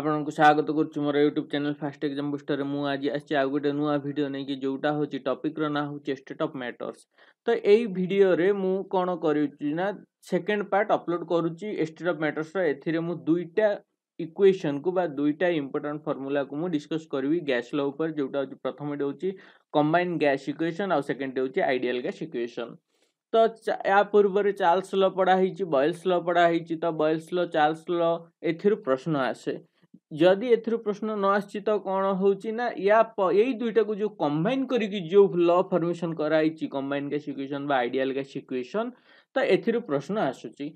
ଆପଣଙ୍କୁ ସ୍ୱାଗତ କରୁଛି ମୋର ୟୁଟ୍ୟୁବ୍ ଚ୍ୟାନେଲ୍ ଫାଷ୍ଟ ଏକ୍ଜାମ୍ ବୁଷ୍ଟର୍ରେ ମୁଁ ଆଜି ଆସିଛି ଆଉ ଗୋଟେ ନୂଆ ଭିଡ଼ିଓ ନେଇକି ଯେଉଁଟା ହେଉଛି ଟପିକ୍ର ନାଁ ହେଉଛି ଷ୍ଟେଟ୍ ଅଫ୍ ମ୍ୟାଟର୍ସ ତ ଏଇ ଭିଡ଼ିଓରେ ମୁଁ କ'ଣ କରୁଛି ନା ସେକେଣ୍ଡ ପାର୍ଟ ଅପଲୋଡ଼ କରୁଛି ଷ୍ଟେଟ୍ ଅଫ୍ ମ୍ୟାଟର୍ସର ଏଥିରେ ମୁଁ ଦୁଇଟା ଇକ୍ୱେସନ୍କୁ ବା ଦୁଇଟା ଇମ୍ପୋର୍ଟାଣ୍ଟ ଫର୍ମୁଲାକୁ ମୁଁ ଡିସ୍କସ୍ କରିବି ଗ୍ୟାସ୍ ଲ ଉପରେ ଯେଉଁଟା ହେଉଛି ପ୍ରଥମଟି ହେଉଛି କମ୍ବାଇନ୍ ଗ୍ୟାସ୍ ଇକ୍ୱେସନ୍ ଆଉ ସେକେଣ୍ଡଟି ହେଉଛି ଆଇଡ଼ିଆଲ୍ ଗ୍ୟାସ୍ ଇକ୍ୱେସନ୍ ତ ୟା ପୂର୍ବରୁ ଚାର୍ଲସ୍ ଲ ପଢ଼ା ହେଇଛି ବଏଲ୍ସ ଲ ପଢ଼ା ହେଇଛି ତ ବଏଲ୍ସ ଲ ଚାର୍ଲସ୍ ଲ ଏଥିରୁ ପ୍ରଶ୍ନ ଆସେ ଯଦି ଏଥିରୁ ପ୍ରଶ୍ନ ନ ଆସିଛି ତ କ'ଣ ହେଉଛି ନା ୟା ଏଇ ଦୁଇଟାକୁ ଯେଉଁ କମ୍ବାଇନ୍ କରିକି ଯେଉଁ ଲ ଫର୍ମେସନ୍ କରାହେଇଛି କମ୍ବାଇନ୍ ଗ୍ୟାସ୍ ଇକ୍ୱେସନ୍ ବା ଆଇଡ଼ିଆଲ୍ ଗ୍ୟାସ୍ ଇକ୍ୱେସନ୍ ତ ଏଥିରୁ ପ୍ରଶ୍ନ ଆସୁଛି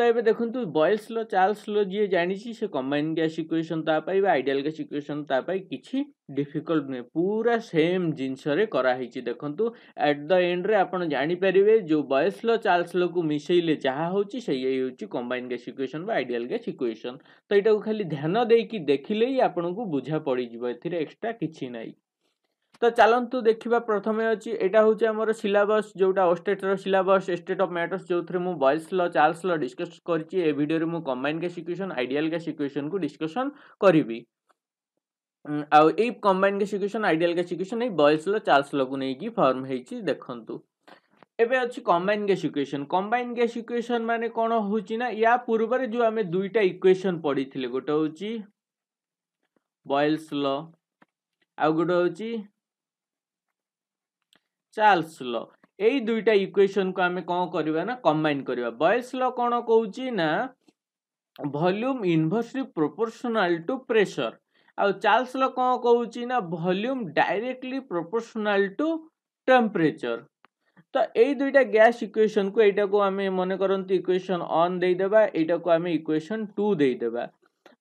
ତ ଏବେ ଦେଖନ୍ତୁ ବଏଲ୍ସ ଲ ଚାର୍ଲସ ଲୋ ଯିଏ ଜାଣିଛି ସେ କମ୍ବାଇନ୍ ଗ୍ୟାସ୍ ଇକ୍ୱେସନ୍ ତା ପାଇଁ ବା ଆଇଡ଼ିଆଲ୍ ଗ୍ୟାସ୍ ଇକ୍ୱେସନ୍ ତା ପାଇଁ କିଛି ଡିଫିକଲ୍ଟ ନୁହେଁ ପୁରା ସେମ୍ ଜିନିଷରେ କରାହେଇଛି ଦେଖନ୍ତୁ ଆଟ୍ ଦ ଏଣ୍ଡରେ ଆପଣ ଜାଣିପାରିବେ ଯେଉଁ ବଏଲ୍ସ ଲ ଚାର୍ଲସ ଲକୁ ମିଶାଇଲେ ଯାହା ହେଉଛି ସେଇଆ ହେଉଛି କମ୍ବାଇନ୍ ଗ୍ୟାସ୍ ଇକ୍ୱେସନ୍ ବା ଆଇଡ଼ିଆଲ୍ ଗ୍ୟାସ୍ ଇକ୍ୱେସନ୍ ତ ଏଇଟାକୁ ଖାଲି ଧ୍ୟାନ ଦେଇକି ଦେଖିଲେ ହିଁ ଆପଣଙ୍କୁ ବୁଝା ପଡ଼ିଯିବ ଏଥିରେ ଏକ୍ସଟ୍ରା କିଛି ନାହିଁ তো ଚାଲନ୍ତୁ ଦେଖିବା ପ୍ରଥମେ ଅଛି ଏଇଟା ହେଉଛି ଆମର ସିଲାବସ୍ ଯେଉଁଟା ଓଷ୍ଟେଟ୍ର ସିଲାବସ୍ ଷ୍ଟେଟ୍ ଅଫ୍ ମ୍ୟାଟର୍ସ ଯେଉଁଥିରେ ମୁଁ Boyle's law Charles law discuss କରିଛି ଏ ଭିଡ଼ିଓରେ ମୁଁ combine gas equation ideal gas ଇକ୍ୱେସନ୍କୁ ଡିସ୍କସନ୍ କରିବି ଆଉ ଏଇ combine gas equation ideal gas equation ଏଇ ବଏଲ୍ସ ଲ ଚାର୍ଲସ୍ ଲକୁ ନେଇକି ଫର୍ମ ହେଇଛି ଦେଖନ୍ତୁ এবে অছি combine gas equation combine gas equation মানে কোণ হচ্ছে না ইয়া পূর্বরে যে আমি দুইটা ইকুয়েশন পড়িলে গোটা হচ্ছে বয়েলস ল আউ গোটা হচ্ছে ଚାର୍ଲସ୍ ଲ ଏଇ ଦୁଇଟା ଇକ୍ୱେସନ୍କୁ ଆମେ କ'ଣ କରିବା ନା କମ୍ବାଇନ୍ କରିବା ବଏଲ୍ସ ଲ କ'ଣ କହୁଛି ନା volume inversely proportional to pressure ଆଉ ଚାର୍ଲସ୍ ଲ କ'ଣ କହୁଛି ନା volume directly proportional to temperature ତ ଏଇ ଦୁଇଟା ଗ୍ୟାସ୍ ଇକ୍ୱେସନ୍କୁ ଏଇଟାକୁ ଆମେ ମନେ କରନ୍ତି ଇକ୍ୱେସନ୍ ଅନ୍ ଦେଇଦେବା ଏଇଟାକୁ ଆମେ ଇକ୍ୱେସନ୍ ଟୁ ଦେଇଦେବା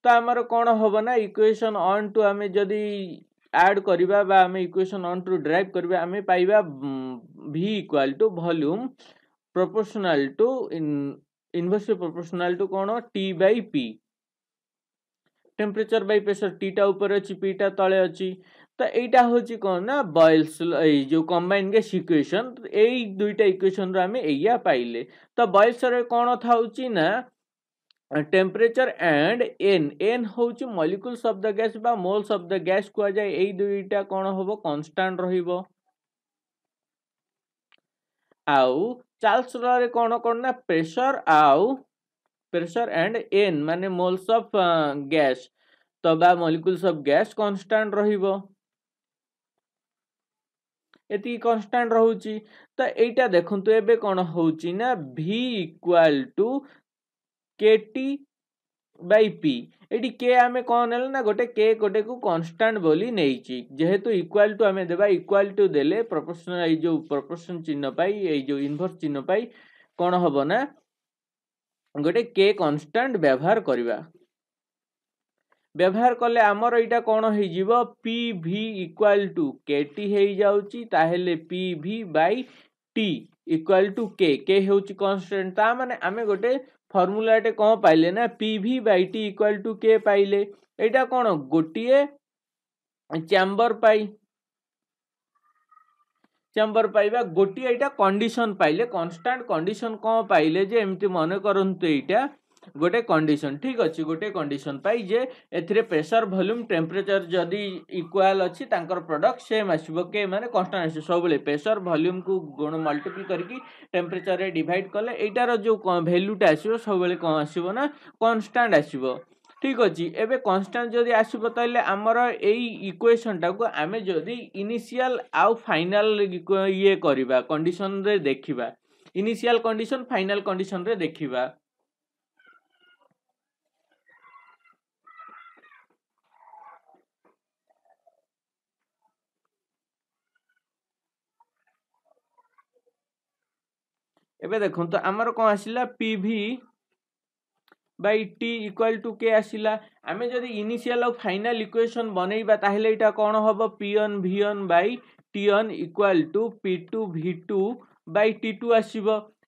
ତ ଆମର କ'ଣ ହେବ ନା ଇକ୍ୱେସନ୍ ଅନ୍ ଟୁ ଆମେ ଯଦି ଆଡ୍ କରିବା ବା ଆମେ ଇକ୍ୱେସନ୍ ଅନ୍ରୁ ଡ୍ରାଇଭ୍ କରିବା ଆମେ ପାଇବା V equal to volume proportional to inversely proportional to କ'ଣ T by P temperature by pressure टीटा ऊपर अच्छी पीटा तले अच्छी तो यहाँ हूँ कौन ना बयल्स जो कम्बाइन गैस इक्वेसन यही दुईटा इक्वेशन आम या पाइले तो बयल्स कौन था ना টেম্পারেচর ଆଣ୍ଡ ଏନ୍ ଏନ୍ ହେଉଛି ମଲିକୁଲ୍ସ ଅଫ୍ ଦ ଗ୍ୟାସ୍ ବା ମୋଲ୍ସ ଅଫ୍ ଦ ଗ୍ୟାସ୍ କୁହାଯାଏ ଏଇ ଦୁଇଟା କ'ଣ ହେବ କନଷ୍ଟାଣ୍ଟ ରହିବ ଆଉ ଚାର୍ଲସ ଲରେ କ'ଣ କ'ଣ ନା ପ୍ରେସର ଆଉ ପ୍ରେସର ଆଣ୍ଡ ଏନ୍ ମାନେ ମୋଲ୍ସ ଅଫ୍ ଗ୍ୟାସ୍ ତ ବା ମଲିକୁଲ୍ସ ଅଫ୍ ଗ୍ୟାସ୍ କନଷ୍ଟାଣ୍ଟ ରହିବ ଏତିକି କନଷ୍ଟାଣ୍ଟ ରହୁଛି ତ ଏଇଟା ଦେଖନ୍ତୁ ଏବେ କ'ଣ ହେଉଛି ନା V equal to kt by P এটি কে আমি କ'ଣ ନେଲେ ନା ଗୋଟେ କେ ଗୋଟେକୁ କନଷ୍ଟାଣ୍ଟ ବୋଲି ନେଇଛି ଯେହେତୁ ଇକ୍ୱାଲ୍ ଟୁ ଆମେ ଦେବା ଇକ୍ୱାଲ୍ ଟୁ ଦେଲେ ପ୍ରପୋର୍ସନ ଏଇ ଯେଉଁ ପ୍ରପୋର୍ସନ ଚିହ୍ନ ପାଇଁ ଏଇ ଯେଉଁ ଇନଭର୍ସ ଚିହ୍ନ ପାଇଁ କ'ଣ ହେବ ନା ଗୋଟେ କେ କନଷ୍ଟାଣ୍ଟ ବ୍ୟବହାର କରିବା ବ୍ୟବହାର କଲେ ଆମର ଏଇଟା କ'ଣ ହେଇଯିବ P V equal to K T ହେଇଯାଉଛି ତାହେଲେ P V by T equal to K K ହେଉଛି କନଷ୍ଟାଣ୍ଟ ତା ମାନେ ଆମେ ଗୋଟେ ଫର୍ମୁଲାଟେ କ'ଣ ପାଇଲେ ନା P V by T equal to K ପାଇଲେ ଏଇଟା କ'ଣ ଗୋଟିଏ ଚ୍ୟାମ୍ବର ପାଇ ଚ୍ୟାମ୍ବର ପାଇବା ଗୋଟିଏ ଏଇଟା କଣ୍ଡିସନ୍ ପାଇଲେ କନଷ୍ଟାଣ୍ଟ କଣ୍ଡିସନ୍ କ'ଣ ପାଇଲେ ଯେ ଏମିତି ମନେ କରନ୍ତୁ ଏଇଟା গোটে কন্ডিশন ঠিক অছি গোটে কন্ডিশন পাই যে এথিরে প্রেসার ভଲ୍ୟୁম ଟେମ୍ପରେଚର ଯଦି ଇକ୍ୱାଲ ଅଛି ତାଙ୍କର ପ୍ରଡକ୍ଟ ସେମ୍ ଆସିବ କେ ମାନେ କନଷ୍ଟାଣ୍ଟ ଆସିବ ସବୁବେଳେ ପ୍ରେସର ଭଲ୍ୟୁମ୍କୁ ଗୁଣ ମଲ୍ଟିପ୍ଲ କରିକି ଟେମ୍ପରେଚରରେ ଡିଭାଇଡ଼ କଲେ ଏଇଟାର ଯେଉଁ ଭ୍ୟାଲ୍ୟୁଟା ଆସିବ ସବୁବେଳେ କ'ଣ ଆସିବ ନା କନଷ୍ଟାଣ୍ଟ ଆସିବ ঠিক আছে এবে কনস্ট্যান্ট যদি আসব তাহলে আমার এই ইকুয়েশনটাকে আমি যদি ইনিশিয়াল আউ ফাইনাল ইয়ে করা কন্ডিশনরে দেখিবা ইনিশিয়াল কন্ডিশন ফাইনাল কন্ডিশনরে দেখিবা এবে দেখুন আমার কম আসিলা P V by T equal to K আসিলা আমি যদি ইনিশিয়াল আউ ফাইনাল ইকুয়েশন বনাইবা তাহলে এটা কোণ হব P one V one by T one equal to P two V two by T two আসব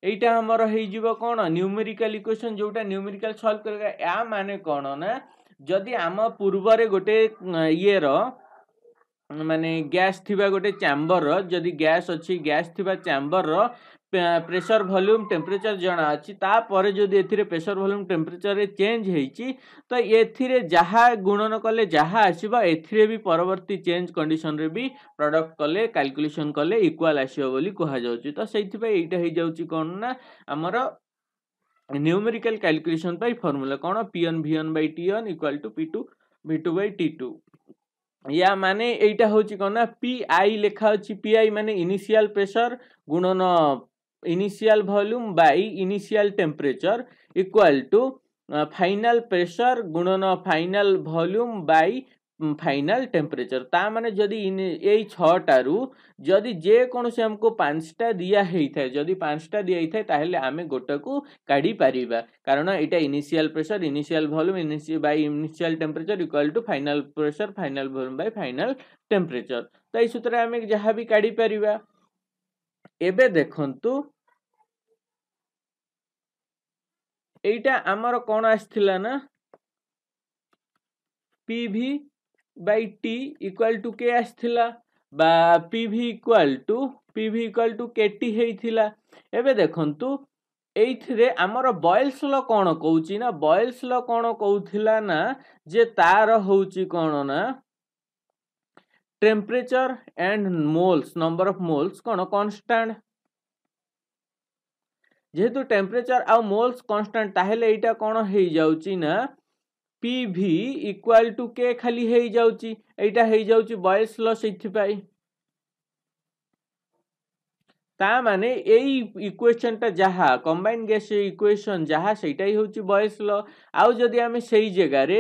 এইটা আমার হয়ে কোণ নিউমেরিকাল ইকুয়েশন যেটা নিউমেরিকাল সলভ করা মানে কোণ না যদি আম পূর্বরে গোটে ইয়ের মানে গ্যাস থিবা গোটে ଚ୍ୟାମ୍ବରର ଯଦି ଗ୍ୟାସ୍ ଅଛି ଗ୍ୟାସ୍ ଥିବା ଚ୍ୟାମ୍ବରର ପ୍ରେସର୍ ଭଲ୍ୟୁମ୍ ଟେମ୍ପରେଚର୍ ଜଣା ଅଛି ତାପରେ ଯଦି ଏଥିରେ ପ୍ରେସର୍ ଭଲ୍ୟୁମ୍ ଟେମ୍ପରେଚର୍ରେ ଚେଞ୍ଜ ହେଇଛି ତ ଏଥିରେ ଯାହା ଗୁଣନ କଲେ ଯାହା ଆସିବ ଏଥିରେ ବି ପରବର୍ତ୍ତୀ ଚେଞ୍ଜ କଣ୍ଡିସନ୍ରେ ବି ପ୍ରଡ଼କ୍ଟ କଲେ କାଲକୁଲେସନ୍ କଲେ ଇକ୍ୱାଲ୍ ଆସିବ ବୋଲି କୁହାଯାଉଛି ତ ସେଇଥିପାଇଁ ଏଇଟା ହେଇଯାଉଛି କ'ଣ ନା ଆମର ନ୍ୟୁମେରିକାଲ୍ କାଲକୁଲେସନ୍ ପାଇଁ ଫର୍ମୁଲା କ'ଣ P one V one by T one equal to P two V two by T two ইয়া মানে এইটা ହେଉଛି କ'ଣ ନା ପି ଆଇ ଲେଖା ଅଛି ପି ଆଇ ମାନେ ଇନିସିଆଲ ପ୍ରେସର ଗୁଣନ initial volume by initial temperature equal to final pressure ଗୁଣନ final volume by final temperature ता मैंने जदि यही जदि जेकोसी आमको पांचटा दिहि था जदि पांचटा दिया था तेल आम गोटे को काढ़ी पार कारण यहाँ initial pressure initial volume by initial temperature equal to final pressure final volume by final temperature तो यही सूत्र आम जहाँ भी काढ़ी पार एवं देखु यमर कौन आ P V by T equal to K আসছিলা বা P V equal to P V equal to K T হয়েছিলা এবে দেখন্তু এইথিরে আমার বয়েলস ল কোণ কৌচি না বয়েলস ল কোণ কৌথিলা না যে তার হচ্ছে কোণ না temperature and moles number of moles কোণ কনস্ট্যান্ট যেহেতু টেম্পারেচার আউ মোলস কনস্ট্যান্ট তাহলে এইটা কোণ হয়ে যাচ্ছে না পিভি ଇକ୍ୱାଲ୍ ଟୁ କେ ଖାଲି ହେଇଯାଉଛି ଏଇଟା ହେଇଯାଉଛି ବଏସ୍ ଲ ସେଇଥିପାଇଁ ତା ମାନେ ଏଇ ଇକ୍ୱେସନ୍ଟା ଯାହା କମ୍ବାଇନ୍ ଗ୍ୟାସ୍ ଇକ୍ୱେସନ୍ ଯାହା ସେଇଟା ହିଁ ହେଉଛି ବଏସ୍ ଲ ଆଉ ଯଦି ଆମେ ସେଇ ଜାଗାରେ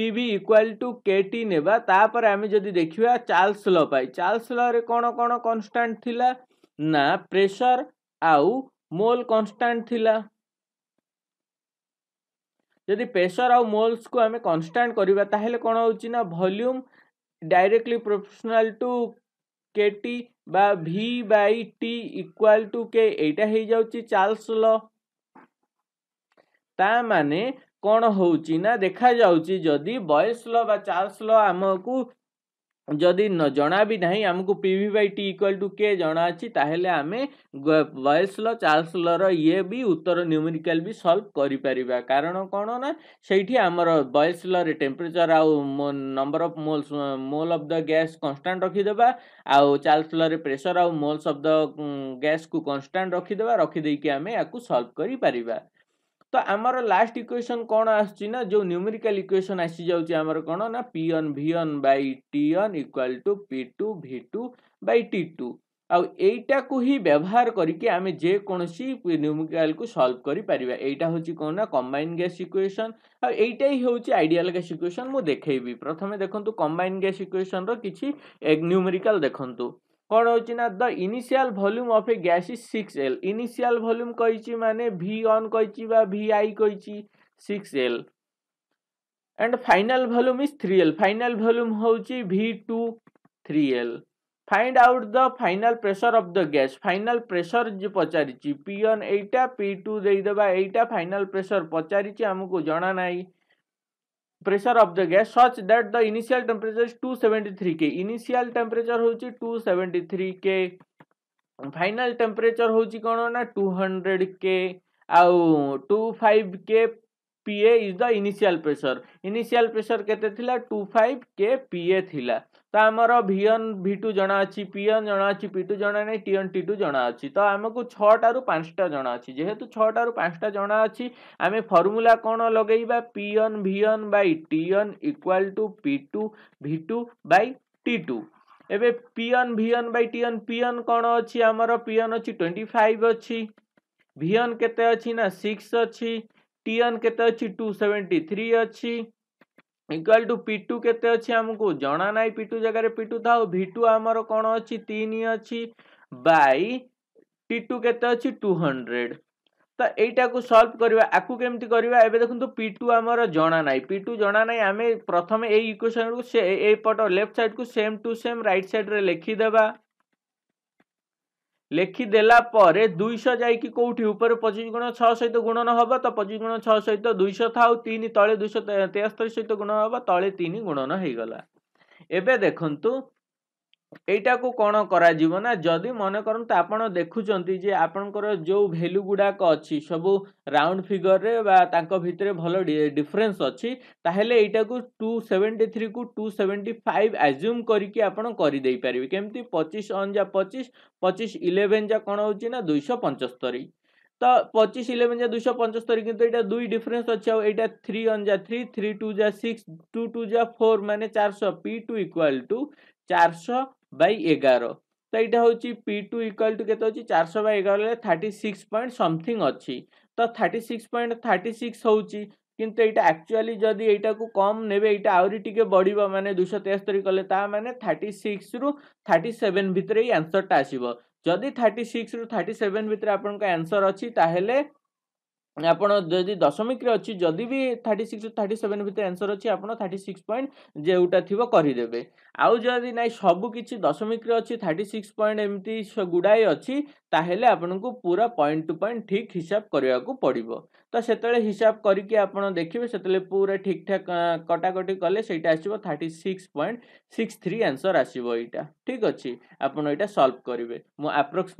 পিভি ইকুয়াল টু কেটি নেবা তাপরে আমি যদি দেখিবা চার্লস ল পাই চার্লস লরে কোণ কোণ কনস্টান্ট থিলা না প্রেসার আউ মোল কনস্টান্ট থিলা ଯଦି ପ୍ରେସର ଆଉ ମୋଲ୍ସକୁ ଆମେ କନଷ୍ଟାଣ୍ଟ କରିବା ତାହେଲେ କ'ଣ ହେଉଛି ନା volume directly proportional to K T বা V by T equal to K এইটা হয়ে যাচ্ছে চার্লস ল তা মানে কোণ হচ্ছে না দেখা যাচ্ছে যদি বয়েস ল বা চার্লস ল আমাকে ଯଦି ଜଣା ବି ନାହିଁ ଆମକୁ P V by T equal to K ଜଣାଅଛି ତାହେଲେ ଆମେ ବଏଲ୍ସ ଲ ଚାର୍ଲସ ଲର ଇଏ ବି ଉତ୍ତର ନ୍ୟୁମେରିକାଲ ବି ସଲ୍ଭ କରିପାରିବା କାରଣ କ'ଣ ନା ସେଇଠି ଆମର ବଏଲ୍ସ ଲରେ ଟେମ୍ପରେଚର ଆଉ number of moles mole of the gas constant ରଖିଦେବା ଆଉ ଚାର୍ଲସ ଲରେ ପ୍ରେସର ଆଉ ମୋଲ୍ସ ଅଫ୍ ଦ ଗ୍ୟାସ୍କୁ କନଷ୍ଟାଣ୍ଟ ରଖିଦେବା ରଖିଦେଇକି ଆମେ ୟାକୁ ସଲ୍ଭ କରିପାରିବା ତ ଆମର ଲାଷ୍ଟ ଇକ୍ୱେସନ୍ କ'ଣ ଆସୁଛି ନା ଯେଉଁ ନ୍ୟୁମେରିକାଲ ଇକ୍ୱେସନ୍ ଆସିଯାଉଛି ଆମର କ'ଣ ନା P one V one by T one equal to P two V two by T two ଆଉ ଏଇଟାକୁ ହିଁ ବ୍ୟବହାର କରିକି ଆମେ ଯେକୌଣସି ନ୍ୟୁମିକାଲକୁ ସଲ୍ଭ କରିପାରିବା ଏଇଟା ହେଉଛି କ'ଣ ନା କମ୍ବାଇନ୍ ଗ୍ୟାସ୍ ଇକ୍ୱେସନ୍ ଆଉ ଏଇଟା ହିଁ ହେଉଛି ଆଇଡ଼ିଆଲ ଗ୍ୟାସ୍ ଇକ୍ୱେସନ୍ ମୁଁ ଦେଖେଇବି ପ୍ରଥମେ ଦେଖନ୍ତୁ କମ୍ବାଇନ୍ ଗ୍ୟାସ୍ ଇକ୍ୱେସନ୍ର କିଛି ନ୍ୟୁମେରିକାଲ ଦେଖନ୍ତୁ କ'ଣ ହେଉଛି ନା the initial volume of a gas is six L initial volume କହିଛି ମାନେ ଭି ଅନ୍ କହିଛି ବା ଭି ଆଇ କହିଛି six L and final volume is three L final volume ହେଉଛି V two three L find out the final pressure of the gas final pressure যে পচারিছি P one এইটা P two ଦେଇଦେବା এইটা final pressure ପଚାରିଛି ଆମକୁ ଜଣା ନାହିଁ pressure of the gas such that the initial temperature is 273 K initial temperature होची 273 K final temperature होची कौन ना 200 K आउ 25 K PA is the initial pressure initial pressure केते थिला 25 K PA थिला ତ ଆମର ଭିଅନ୍ ଭି ଟୁ ଜଣା ଅଛି ପିଅନ୍ ଜଣା ଅଛି ପି ଟୁ ଜଣା ନାହିଁ ଟିଅନ୍ ଟି ଟୁ ଜଣା ଅଛି ତ ଆମକୁ ଛଅଟାରୁ ପାଞ୍ଚଟା ଜଣା ଅଛି ଯେହେତୁ ଛଅଟାରୁ ପାଞ୍ଚଟା ଜଣା ଅଛି ଆମେ ଫର୍ମୁଲା କ'ଣ ଲଗେଇବା P one V one by T one equal to P two V two by T two ଏବେ P one V one by T one P one କ'ଣ ଅଛି ଆମର ପିଅନ୍ ଅଛି ଟ୍ୱେଣ୍ଟି ଫାଇଭ୍ ଅଛି ଭିଅନ୍ କେତେ ଅଛି ନା ସିକ୍ସ ଅଛି ଟିଅନ୍ କେତେ ଅଛି ଟୁ ସେଭେଣ୍ଟି ଥ୍ରୀ ଅଛି ଇକ୍ୱାଲ୍ ଟୁ ପି ଟୁ କେତେ ଅଛି ଆମକୁ ଜଣା ନାହିଁ ପି ଟୁ ଜାଗାରେ ପି ଟୁ ଥାଉ ଭି ଟୁ ଆମର କ'ଣ ଅଛି ତିନି ଅଛି ବାଇ ଟି ଟୁ କେତେ ଅଛି ଟୁ ହଣ୍ଡ୍ରେଡ଼ ତ ଏଇଟାକୁ ସଲ୍ଭ କରିବା ଆକୁ କେମିତି କରିବା ଏବେ ଦେଖନ୍ତୁ ପି ଟୁ ଆମର ଜଣା ନାହିଁ ପି ଟୁ ଜଣା ନାହିଁ ଆମେ ପ୍ରଥମେ ଏଇ ଇକ୍ୱେସନକୁ ସେ ଏପଟ ଲେଫ୍ଟ ସାଇଡ଼କୁ ସେମ୍ ଟୁ ସେମ୍ ରାଇଟ୍ ସାଇଡ଼ରେ ଲେଖିଦେବା ଲେଖିଦେଲା ପରେ ଦୁଇଶହ ଯାଇକି କେଉଁଠି ଉପରେ ପଚିଶ ଗୁଣ ଛଅ ସହିତ ଗୁଣନ ହେବ ତ ପଚିଶ ଗୁଣ ଛଅ ସହିତ ଦୁଇଶହ ଥାଉ ତିନି ତଳେ ଦୁଇଶହ ତେସ୍ତରୀ ସହିତ ଗୁଣ ହେବ ତଳେ ତିନି ଗୁଣନ ହେଇଗଲା ଏବେ ଦେଖନ୍ତୁ এইটাକୁ କ'ଣ କରାଯିବ ନା ଯଦି ମନେ କରନ୍ତୁ ଆପଣ ଦେଖୁଛନ୍ତି ଯେ ଆପଣଙ୍କର ଯେଉଁ ଭ୍ୟାଲୁ ଗୁଡ଼ାକ ଅଛି ସବୁ ରାଉଣ୍ଡ ଫିଗରରେ ବା ତାଙ୍କ ଭିତରେ ଭଲ ଡିଫରେନ୍ସ ଅଛି ତାହେଲେ ଏଇଟାକୁ ଟୁ ସେଭେଣ୍ଟି ଥ୍ରୀକୁ ଟୁ ସେଭେଣ୍ଟି ଫାଇଭ୍ ଆଜ୍ୟୁମ୍ କରିକି ଆପଣ କରିଦେଇପାରିବେ କେମିତି ପଚିଶ ଅନ୍ ଯା ପଚିଶ ପଚିଶ ଇଲେଭେନ୍ ଯା କ'ଣ ହେଉଛି ନା ଦୁଇଶହ ପଞ୍ଚସ୍ତରୀ ତ ପଚିଶ ଇଲେଭେନ୍ ଯା ଦୁଇଶହ ପଞ୍ଚସ୍ତରୀ କିନ୍ତୁ ଏଇଟା ଦୁଇ ଡିଫରେନ୍ସ ଅଛି ଆଉ ଏଇଟା ଥ୍ରୀ ଅନ୍ ଯା ଥ୍ରୀ ଥ୍ରୀ ଟୁ ଯା ସିକ୍ସ ଟୁ ଟୁ ଯା ଫୋର୍ ମାନେ ଚାରିଶହ ପି ଟୁ ଇକ୍ୱାଲ୍ ଟୁ ଚାରିଶହ বাই এগার তো এইটা হচ্ছে পি টু ইকুয়াল টু কেতে অছি চারশো বাই এগার বেলে থার্টি সিক্স পয়েন্ট সমথিং অছি তো thirty six point thirty six হচ্ছে কিন্তু এইটা আক্চুয়ালি যদি এইটাকু কম নেবে এইটা আহরি টিকে বড়িব মানে দুশো তেস্তরি কলে তা মানে থার্টি সিক্স রু থার্টি সেভেন ভিতরে এই আনসরটা আসব যদি থার্টি সিক্স রু থার্টি সেভেন ভিতরে আপনার আনসর অছি তাহলে ଆପଣ ଯଦି ଦଶମିକରେ ଅଛି ଯଦି ବି ଥାର୍ଟି ସିକ୍ସ ଥାର୍ଟି ସେଭେନ୍ ଭିତରେ ଆନ୍ସର୍ ଅଛି ଆପଣ ଥାର୍ଟି ସିକ୍ସ ପଏଣ୍ଟ ଯେଉଁଟା ଥିବ କରିଦେବେ ଆଉ ଯଦି ନାଇଁ ସବୁ କିଛି ଦଶମିକରେ ଅଛି ଥାର୍ଟି ସିକ୍ସ ପଏଣ୍ଟ ଏମିତି ଗୁଡ଼ାଏ ଅଛି ତାହେଲେ ଆପଣଙ୍କୁ ପୁରା ପଏଣ୍ଟ ଟୁ ପଏଣ୍ଟ ଠିକ୍ ହିସାବ କରିବାକୁ ପଡ଼ିବ तो से हिसाब करके आप देखिए से पूरा ठीक ठाक कटाकटी कले से आसो thirty six point six three answer आसो यहाँ ठीक अच्छे आप यहाँ सल्व करेंगे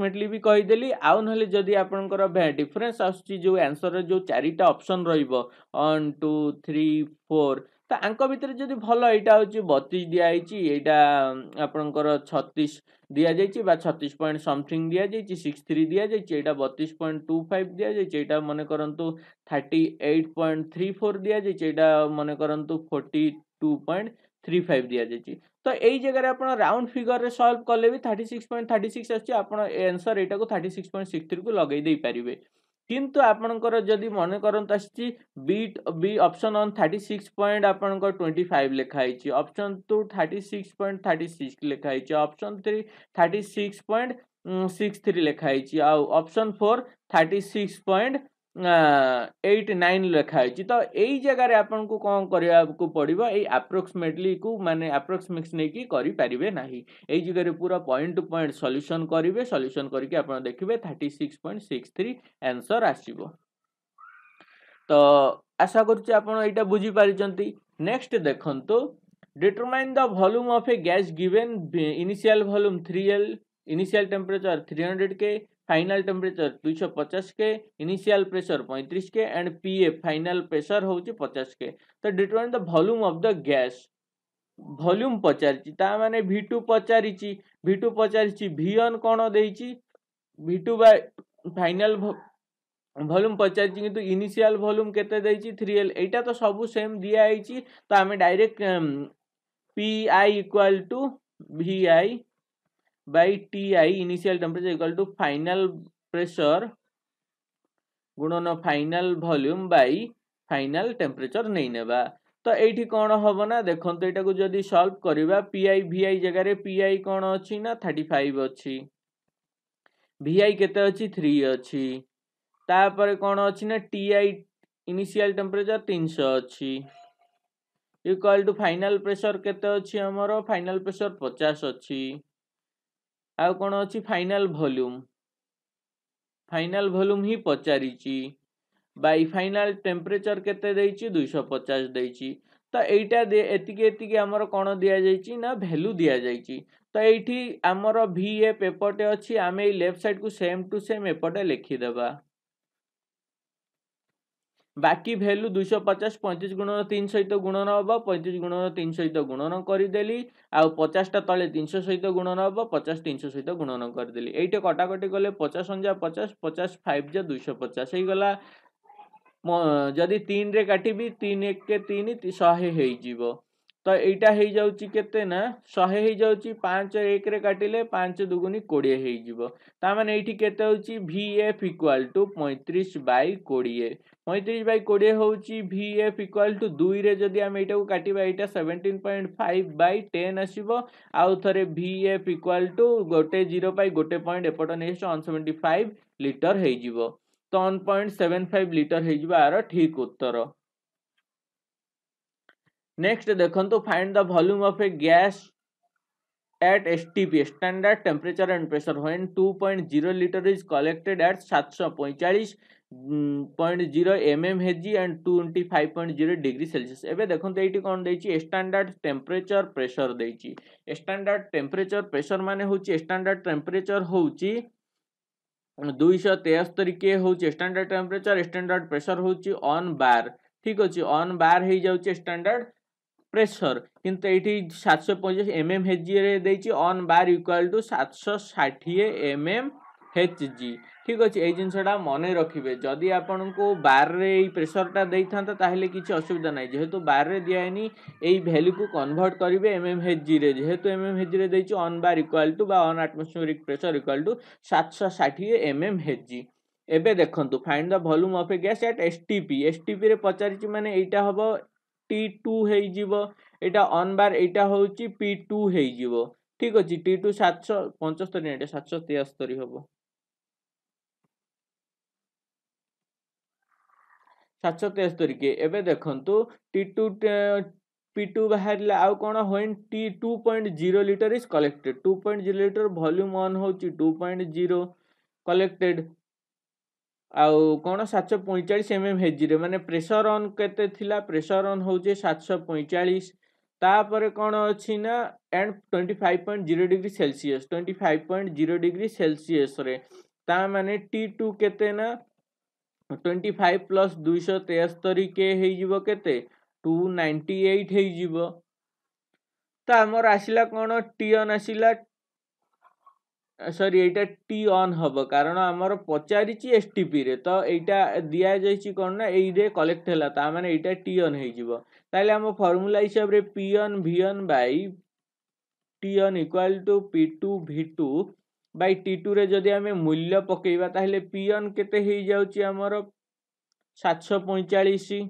मुझे भी कहीदेली आउ ना जदि आपंकर डिफरेन्स आसो आंसर जो चारिटा option one two three four ତ ଆଙ୍କ ଭିତରେ ଯଦି ଭଲ ଏଇଟା ହେଉଛି ବତିଶ ଦିଆହେଇଛି ଏଇଟା ଆପଣଙ୍କର ଛତିଶ ଦିଆଯାଇଛି ବା ଛତିଶ ପଏଣ୍ଟ ସମଥିଙ୍ଗ ଦିଆଯାଇଛି ସିକ୍ସ ଥ୍ରୀ ଦିଆଯାଇଛି ଏଇଟା ବତିଶ ପଏଣ୍ଟ ଟୁ ଫାଇଭ୍ ଦିଆଯାଇଛି ଏଇଟା ମନେ କରନ୍ତୁ thirty eight point three four ଦିଆଯାଇଛି ଏଇଟା ମନେ କରନ୍ତୁ forty two point three five ଦିଆଯାଇଛି ତ ଏଇ ଜାଗାରେ ଆପଣ ରାଉଣ୍ଡ ଫିଗରରେ ସଲ୍ଭ କଲେ ବି thirty six point thirty six ଆସୁଛି ଆପଣ ଏ ଆନ୍ସର୍ ଏଇଟାକୁ ଥାର୍ଟି ସିକ୍ସ ପଏଣ୍ଟ ସିକ୍ସ ଥ୍ରୀକୁ ଲଗେଇ ଦେଇପାରିବେ কিন্তু আপনার যদি মনে করতে আসছি B B option one thirty six point আপনার টোয়েন্টি ফাইভ লেখা হয়েছে option two thirty six point thirty six লেখা হয়েছে option three thirty six point six three লেখা হয়েছে option four thirty six point eight nine ଲେଖା ହେଇଛି ତ ଏଇ ଜାଗାରେ ଆପଣଙ୍କୁ କ'ଣ କରିବାକୁ ପଡ଼ିବ ଏଇ ଆପ୍ରୋକ୍ସିମେଟଲିକୁ ମାନେ ଆପ୍ରୋକ୍ସିମିକ୍ସ ନେଇକି କରିପାରିବେ ନାହିଁ ଏଇ ଜାଗାରେ ପୁରା ପଏଣ୍ଟ ଟୁ ପଏଣ୍ଟ ସଲ୍ୟୁସନ୍ କରିବେ ସଲ୍ୟୁସନ୍ କରିକି ଆପଣ ଦେଖିବେ thirty six point six three answer ଆସିବ ତ ଆଶା କରୁଛି ଆପଣ ଏଇଟା ବୁଝିପାରିଛନ୍ତି ନେକ୍ସଟ ଦେଖନ୍ତୁ determine the volume of a gas given initial volume three L initial temperature three hundred K final temperature दुई पचास के इनिशियल प्रेशर पैंतीस के एंड पीएफ फाइनल प्रेशर हूँ पचास के तो determine the volume of the gas volume पचारे मैंने भि टू पचारि भि टू पचारि कौन दे टू बा फाइनाल भल्यूम पचार इनिशियाल भल्यूम के थ्री एल एटा तो सब सेम दिया সেম দিয়া হয়েছি তো আমি direct P I equal by ti initial temperature equal to final pressure गुणन final volume by final temperature नहीं नेबा तो ये कौन हम ना देखते को जदि सल्व करवा पी आई भि आई जगार पी आई कौन अच्छी ना थर्टी फाइव अच्छी भि आई के थ्री अच्छी तापर कौन अच्छी ना टी आई इनिशियल टेम्परेचर तीन सौ अच्छी इक्वाल टू फाइनाल प्रेसर के फाइनाल प्रेसर पचास अच्छी ଆଉ କ'ଣ ଅଛି ଫାଇନାଲ୍ ଭଲ୍ୟୁମ୍ ଫାଇନାଲ୍ ଭଲ୍ୟୁମ୍ ହିଁ ପଚାରିଛି ବାଇ ଫାଇନାଲ୍ ଟେମ୍ପରେଚର୍ କେତେ ଦେଇଛି ଦୁଇଶହ ପଚାଶ ଦେଇଛି ତ ଏଇଟା ଏତିକି ଏତିକି ଆମର କ'ଣ ଦିଆଯାଇଛି ନା ଭ୍ୟାଲୁ ଦିଆଯାଇଛି ତ ଏଇଠି ଆମର ଭି ଏ ପେପରଟେ ଅଛି ଆମେ ଏଇ ଲେଫ୍ଟ ସାଇଡ଼୍କୁ ସେମ୍ ଟୁ ସେମ୍ ଏପଟେ ଲେଖିଦେବା ବାକି ଭ୍ୟାଲ୍ୟୁ ଦୁଇଶହ ପଚାଶ ପଇଁତିରିଶ ଗୁଣନ ତିନି ସହିତ ଗୁଣନ ହେବ ପଇଁତିରିଶ ଗୁଣନ ତିନି ସହିତ ଗୁଣନ କରିଦେଲି ଆଉ ପଚାଶଟା ତଳେ ତିନିଶହ ସହିତ ଗୁଣନ ହେବ ପଚାଶ ତିନିଶହ ସହିତ ଗୁଣନ କରିଦେଲି ଏଇଟା କଟାକଟି କଲେ ପଚାଶ ଅଞ୍ଜା ପଚାଶ ପଚାଶ ଫାଇଭ୍ ଯା ଦୁଇଶହ ପଚାଶ ହେଇଗଲା ଯଦି ତିନିରେ କାଟିବି ତିନି ଏକ ତିନି ଶହେ ହେଇଯିବ ତ ଏଇଟା ହେଇଯାଉଛି କେତେ ନା ଶହେ ହେଇଯାଉଛି ପାଞ୍ଚ ଏକରେ କାଟିଲେ ପାଞ୍ଚ ଦୁଗୁନି କୋଡ଼ିଏ ହେଇଯିବ ତାମାନେ ଏଇଠି କେତେ ହେଉଛି ଭି ଏଫ୍ ଇକ୍ୱାଲ୍ ଟୁ ପଇଁତିରିଶ ବାଇ କୋଡ଼ିଏ ପଇଁତିରିଶ ବାଇ କୋଡ଼ିଏ ହେଉଛି ଭି ଏଫ୍ ଇକ୍ୱାଲ୍ ଟୁ ଦୁଇରେ ଯଦି ଆମେ ଏଇଟାକୁ କାଟିବା ଏଇଟା seventeen point five by ten ଆସିବ ଆଉ ଥରେ ଭି ଏଫ୍ ଇକ୍ୱାଲ୍ ଟୁ ଗୋଟେ ଜିରୋ ପାଇ ଗୋଟେ ପଏଣ୍ଟ ଏପଟ ନେଇଆସିବ ୱାନ୍ ସେଭେଣ୍ଟି ଫାଇଭ୍ ଲିଟର ହେଇଯିବ ତ one point seven five litre ହେଇଯିବ ଆର ଠିକ୍ ଉତ୍ତର नेक्स्ट देखो find the volume of a gas at S T temperature and at STP standard temperature and pressure when 2.0 liter is collected at 745.0 mm Hg and 25.0 degree Celsius एबे देखंतु एटी कोन दैछि स्टैंडर्ड टेम्परेचर प्रेशर दैछि standard temperature pressure माने होछि standard temperature होछि 273 K हूँ स्टैंडर्ड टेम्परेचर स्टैंडर्ड प्रेसर होछि ऑन बार ठीक अच्छे अन् बार हो जाए स्टैंडर्ड প্রেসর কিন্তু এইটি সাতশো পঞ্চাশ এম এম হেচজিরে ଦେଇଛି অନ୍ বার ইকুয়াল টু সাতশো ষাঠিয়ে এম এম হেচ জি ঠিক ଅଛି ଏଇ ଜିନିଷଟା ମନେ ରଖିବେ ଯଦି ଆପଣଙ୍କୁ ବାରରେ ଏଇ ପ୍ରେସରଟା ଦେଇଥାନ୍ତା ତାହେଲେ କିଛି ଅସୁବିଧା ନାହିଁ ଯେହେତୁ ବାରରେ ଦିଆହେଇନି ଏଇ ଭ୍ୟାଲ୍ୟୁକୁ କନଭର୍ଟ କରିବେ ଏମ୍ ଏମ୍ ଏଚ୍ ଜିରେ ଯେହେତୁ ଏମ୍ ଏମ୍ ଏଚ୍ ଜିରେ ଦେଇଛି ଅନ୍ ବାର ଇକ୍ୱାଲ୍ ଟୁ ବା one atmospheric pressure equal to ସାତଶହ ଷାଠିଏ ଏମ୍ ଏମ୍ ଏଚ୍ ଜି ଏବେ ଦେଖନ୍ତୁ find the volume of a gas at S T P S T ପିରେ ପଚାରିଛି ମାନେ ଏଇଟା ହେବ टी ଟୁ ହେଇଯିବ ଏଇଟା ଅନ୍ ବାର ଏଇଟା ହେଉଛି ପି ଟୁ ହେଇଯିବ ଠିକ୍ ଅଛି ଟି ଟୁ ସାତଶହ ପଞ୍ଚସ୍ତରୀ ଏଇଟା ସାତଶହ ତେସ୍ତରୀ ହେବ ସାତଶହ ତେସ୍ତରୀ କି ଏବେ ଦେଖନ୍ତୁ ଟି ଟୁ ପି ଟୁ ବାହାରିଲା ଆଉ କ'ଣ ହୁଏନ୍ T two point zero litre is collected two point zero litre volume one ହେଉଛି ଟୁ ପଏଣ୍ଟ ଜିରୋ କଲେକ୍ଟେଡ୍ ଆଉ କ'ଣ ସାତଶହ ପଇଁଚାଳିଶ ଏମ୍ ଏମ୍ ହେଜିରେ ମାନେ ପ୍ରେସର୍ ଅନ୍ କେତେ ଥିଲା ପ୍ରେସର୍ ଅନ୍ ହେଉଛି ସାତଶହ ପଇଁଚାଳିଶ ତାପରେ କ'ଣ ଅଛି ନା and twenty five point zero degree Celsius twenty five point zero degree ସେଲସିୟସ୍ରେ ତା ମାନେ ଟି ଟୁ କେତେ ନା ଟ୍ୱେଣ୍ଟି ଫାଇଭ୍ ପ୍ଲସ୍ ଦୁଇଶହ ତେସ୍ତରୀ କେ ହେଇଯିବ କେତେ ଟୁ ନାଇଣ୍ଟି ଏଇଟ୍ ହେଇଯିବ ତ ଆମର ଆସିଲା କ'ଣ ଟି ଅନ୍ ଆସିଲା ସରି ଏଇଟା ଟି ଅନ୍ ହେବ କାରଣ ଆମର ପଚାରିଛି ଏସ୍ଟିପିରେ ତ ଏଇଟା ଦିଆଯାଇଛି କ'ଣ ନା ଏଇରେ କଲେକ୍ଟ ହେଲା ତା ମାନେ ଏଇଟା ଟି ଅନ୍ ହେଇଯିବ ତାହେଲେ ଆମ ଫର୍ମୁଲା ହିସାବରେ P one V one by T one equal to P two V two by T ଟୁରେ ଯଦି ଆମେ ମୂଲ୍ୟ ପକାଇବା ତାହେଲେ ପି ଅନ୍ କେତେ ହେଇଯାଉଛି ଆମର ସାତଶହ ପଇଁଚାଳିଶ